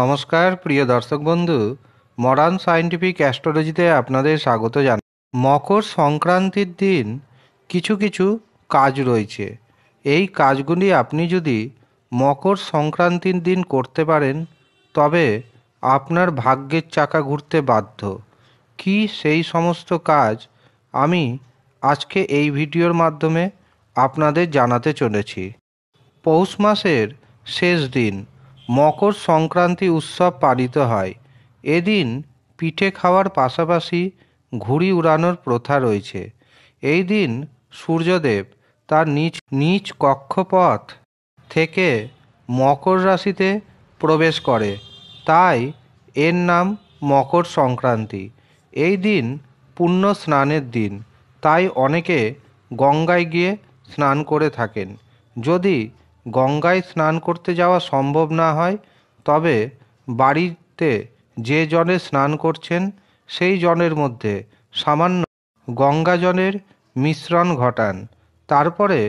নমস্কার প্রিয় দর্শক বন্ধু মডার্ন সায়েন্টিফিক অ্যাস্ট্রোলজিতে আপনাদের স্বাগত জান মকর সংক্রান্তির দিন কিছু কিছু কাজ রয়েছে এই কাজগুলি আপনি যদি মকর সংক্রান্তির দিন করতে পারেন তবে আপনার ভাগ্যের চাকা ঘুরতে বাধ্য কি সেই সমস্ত কাজ আমি আজকে এই ভিডিওর মাধ্যমে আপনাদের জানাতে চলেছি পৌষ মাসের শেষ দিন মকর সংক্রান্তি উৎসব পালিত হয় এদিন পিঠে খাওয়ার পাশাপাশি ঘুড়ি উড়ানোর প্রথা রয়েছে এই দিন সূর্যদেব তার নিচ নিচ কক্ষপথ থেকে মকর রাশিতে প্রবেশ করে তাই এর নাম মকর সংক্রান্তি এই দিন পুণ্য স্নানের দিন তাই অনেকে গঙ্গায় গিয়ে স্নান করে থাকেন যদি গঙ্গায় স্নান করতে যাওয়া সম্ভব না হয় তবে বাড়িতে যে জলে স্নান করছেন সেই জলের মধ্যে সামান্য গঙ্গা জলের মিশ্রণ ঘটান তারপরে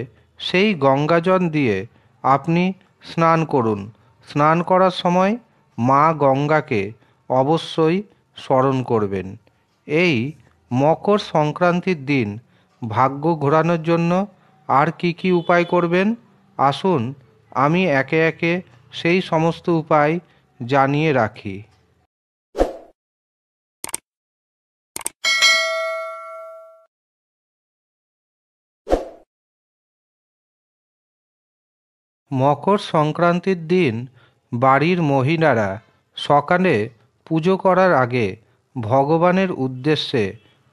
সেই গঙ্গা দিয়ে আপনি স্নান করুন স্নান করার সময় মা গঙ্গাকে অবশ্যই স্মরণ করবেন এই মকর সংক্রান্তির দিন ভাগ্য ঘোরানোর জন্য আর কি কি উপায় করবেন আসুন আমি একে একে সেই সমস্ত উপায় জানিয়ে রাখি মকর সংক্রান্তির দিন বাড়ির মহিলারা সকালে পুজো করার আগে ভগবানের উদ্দেশ্যে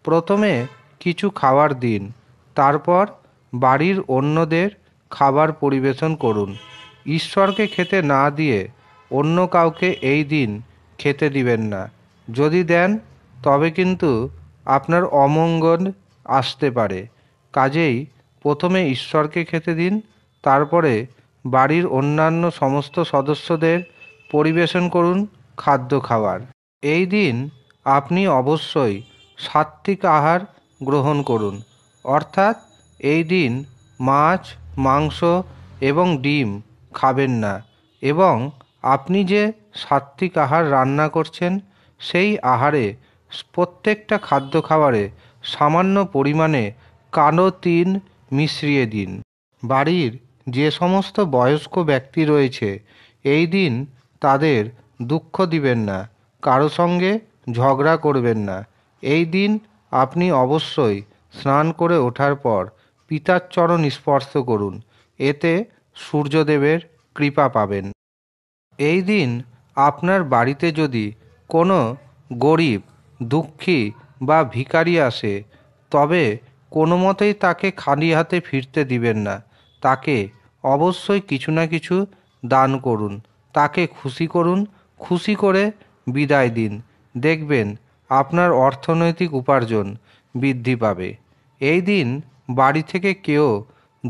প্রথমে কিছু খাওয়ার দিন তারপর বাড়ির অন্যদের খাবার পরিবেশন করুন ঈশ্বরকে খেতে না দিয়ে অন্য কাউকে এই দিন খেতে দিবেন না যদি দেন তবে কিন্তু আপনার অমঙ্গল আসতে পারে কাজেই প্রথমে ঈশ্বরকে খেতে দিন তারপরে বাড়ির অন্যান্য সমস্ত সদস্যদের পরিবেশন করুন খাদ্য খাবার এই দিন আপনি অবশ্যই সাত্ত্বিক আহার গ্রহণ করুন অর্থাৎ এই দিন মাছ মাংস এবং ডিম খাবেন না এবং আপনি যে সাত্ত্বিক আহার রান্না করছেন সেই আহারে প্রত্যেকটা খাদ্য খাবারে সামান্য পরিমাণে কালো তিন মিশ্রিয়ে দিন বাড়ির যে সমস্ত বয়স্ক ব্যক্তি রয়েছে এই দিন তাদের দুঃখ দিবেন না কারো সঙ্গে ঝগড়া করবেন না এই দিন আপনি অবশ্যই স্নান করে ওঠার পর পিতার চরণ স্পর্শ করুন এতে সূর্যদেবের কৃপা পাবেন এই দিন আপনার বাড়িতে যদি কোনো গরিব দুঃখী বা ভিখারি আসে তবে কোনো মতেই তাকে খালি হাতে ফিরতে দিবেন না তাকে অবশ্যই কিছু না কিছু দান করুন তাকে খুশি করুন খুশি করে বিদায় দিন দেখবেন আপনার অর্থনৈতিক উপার্জন বৃদ্ধি পাবে এই দিন বাড়ি থেকে কেউ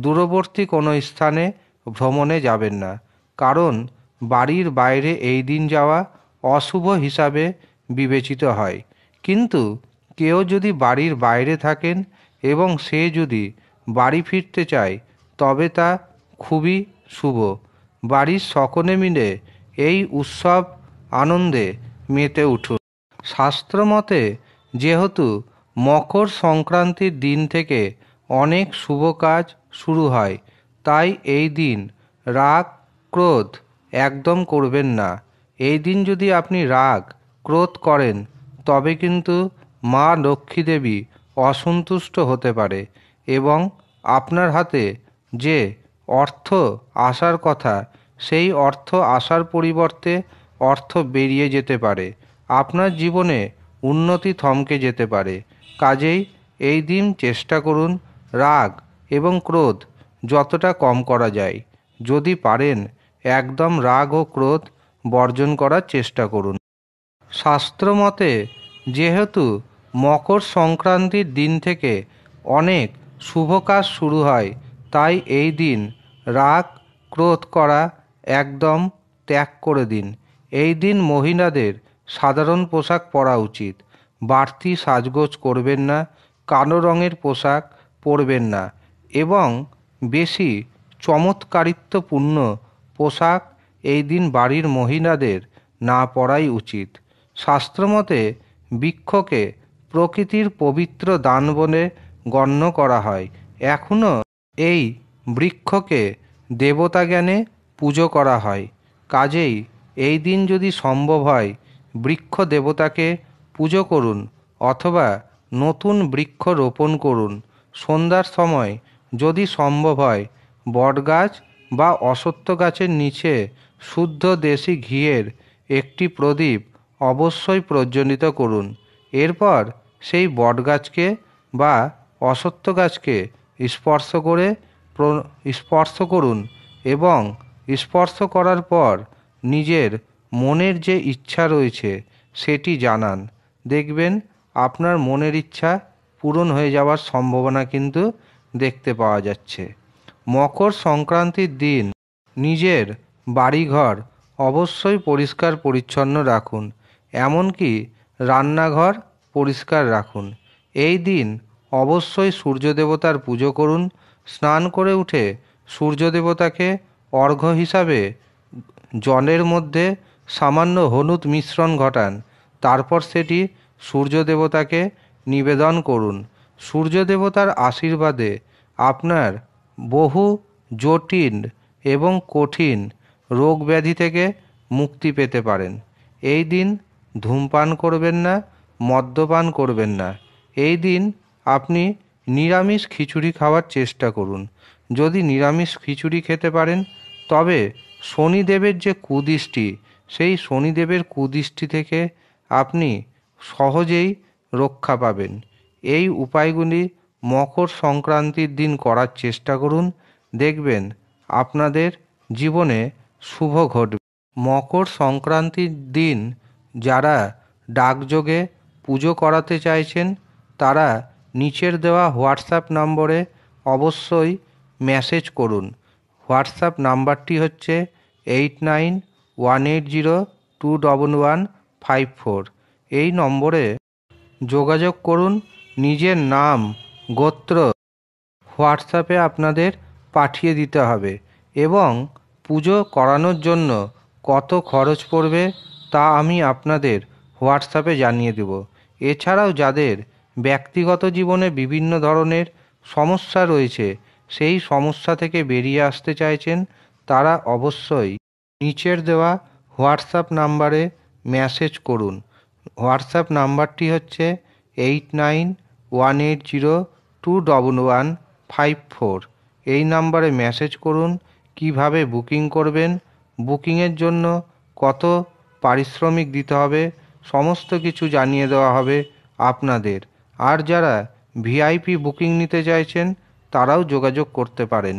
দূরবর্তী কোনো স্থানে ভ্রমণে যাবেন না কারণ বাড়ির বাইরে এই দিন যাওয়া অশুভ হিসাবে বিবেচিত হয় কিন্তু কেউ যদি বাড়ির বাইরে থাকেন এবং সে যদি বাড়ি ফিরতে চায় তবে তা খুবই শুভ বাড়ির সকলে মিলে এই উৎসব আনন্দে মেতে উঠুন শাস্ত্রমতে যেহেতু মকর সংক্রান্তির দিন থেকে অনেক শুভ কাজ শুরু হয় তাই এই দিন রাগ ক্রোধ একদম করবেন না এই দিন যদি আপনি রাগ ক্রোধ করেন তবে কিন্তু মা লক্ষ্মী দেবী অসন্তুষ্ট হতে পারে এবং আপনার হাতে যে অর্থ আসার কথা সেই অর্থ আসার পরিবর্তে অর্থ বেরিয়ে যেতে পারে আপনার জীবনে উন্নতি থমকে যেতে পারে কাজেই এই দিন চেষ্টা করুন রাগ এবং ক্রোধ যতটা কম করা যায় যদি পারেন একদম রাগ ও ক্রোধ বর্জন করার চেষ্টা করুন শাস্ত্রমতে যেহেতু মকর সংক্রান্তির দিন থেকে অনেক শুভ কাজ শুরু হয় তাই এই দিন রাগ ক্রোধ করা একদম ত্যাগ করে দিন এই দিন মহিলাদের সাধারণ পোশাক পরা উচিত বাড়তি সাজগোজ করবেন না কালো রঙের পোশাক পরবেন না এবং বেশি চমৎকারিত্বপূর্ণ পোশাক এই দিন বাড়ির মহিলাদের না পরাই উচিত শাস্ত্রমতে বৃক্ষকে প্রকৃতির পবিত্র দান বলে গণ্য করা হয় এখনও এই বৃক্ষকে দেবতা জ্ঞানে পুজো করা হয় কাজেই এই দিন যদি সম্ভব হয় বৃক্ষ দেবতাকে পুজো করুন অথবা নতুন বৃক্ষ রোপণ করুন সন্ধ্যার সময় যদি সম্ভব হয় বটগাছ বা অশ্বত্থ গাছের নিচে শুদ্ধ দেশি ঘিয়ের একটি প্রদীপ অবশ্যই প্রজ্বলিত করুন এরপর সেই বটগাছকে বা অশ্বত্থ গাছকে স্পর্শ করে স্পর্শ করুন এবং স্পর্শ করার পর নিজের মনের যে ইচ্ছা রয়েছে সেটি জানান দেখবেন আপনার মনের ইচ্ছা পূরণ হয়ে যাওয়ার সম্ভাবনা কিন্তু দেখতে পাওয়া যাচ্ছে মকর সংক্রান্তির দিন নিজের বাড়িঘর অবশ্যই পরিষ্কার পরিচ্ছন্ন রাখুন এমনকি রান্নাঘর পরিষ্কার রাখুন এই দিন অবশ্যই সূর্যদেবতার পুজো করুন স্নান করে উঠে সূর্যদেবতাকে অর্ঘ্য হিসাবে জলের মধ্যে সামান্য হলুদ মিশ্রণ ঘটান তারপর সেটি সূর্যদেবতাকে নিবেদন করুন সূর্যদেবতার আশীর্বাদে আপনার বহু জটিল এবং কঠিন রোগ ব্যাধি থেকে মুক্তি পেতে পারেন এই দিন ধূমপান করবেন না মদ্যপান করবেন না এই দিন আপনি নিরামিষ খিচুড়ি খাওয়ার চেষ্টা করুন যদি নিরামিষ খিচুড়ি খেতে পারেন তবে শনিদেবের যে কুদৃষ্টি সেই শনিদেবের কুদৃষ্টি থেকে আপনি সহজেই রক্ষা পাবেন এই উপায়গুলি মকর সংক্রান্তির দিন করার চেষ্টা করুন দেখবেন আপনাদের জীবনে শুভ ঘটবে মকর সংক্রান্তির দিন যারা ডাকযোগে পুজো করাতে চাইছেন তারা নিচের দেওয়া হোয়াটসঅ্যাপ নম্বরে অবশ্যই মেসেজ করুন হোয়াটসঅ্যাপ নাম্বারটি হচ্ছে eight nine one eight zero two double one five four এই নম্বরে যোগাযোগ করুন নিজের নাম গোত্র হোয়াটসঅ্যাপে আপনাদের পাঠিয়ে দিতে হবে এবং পুজো করানোর জন্য কত খরচ পড়বে তা আমি আপনাদের হোয়াটসঅ্যাপে জানিয়ে দেব এছাড়াও যাদের ব্যক্তিগত জীবনে বিভিন্ন ধরনের সমস্যা রয়েছে সেই সমস্যা থেকে বেরিয়ে আসতে চাইছেন তারা অবশ্যই নিচের দেওয়া হোয়াটসঅ্যাপ নাম্বারে মেসেজ করুন হোয়াটসঅ্যাপ নাম্বারটি হচ্ছে eight nine one eight zero two double one five four এই নাম্বারে মেসেজ করুন কিভাবে বুকিং করবেন বুকিংয়ের জন্য কত পারিশ্রমিক দিতে হবে সমস্ত কিছু জানিয়ে দেওয়া হবে আপনাদের আর যারা ভিআইপি বুকিং নিতে চাইছেন তারাও যোগাযোগ করতে পারেন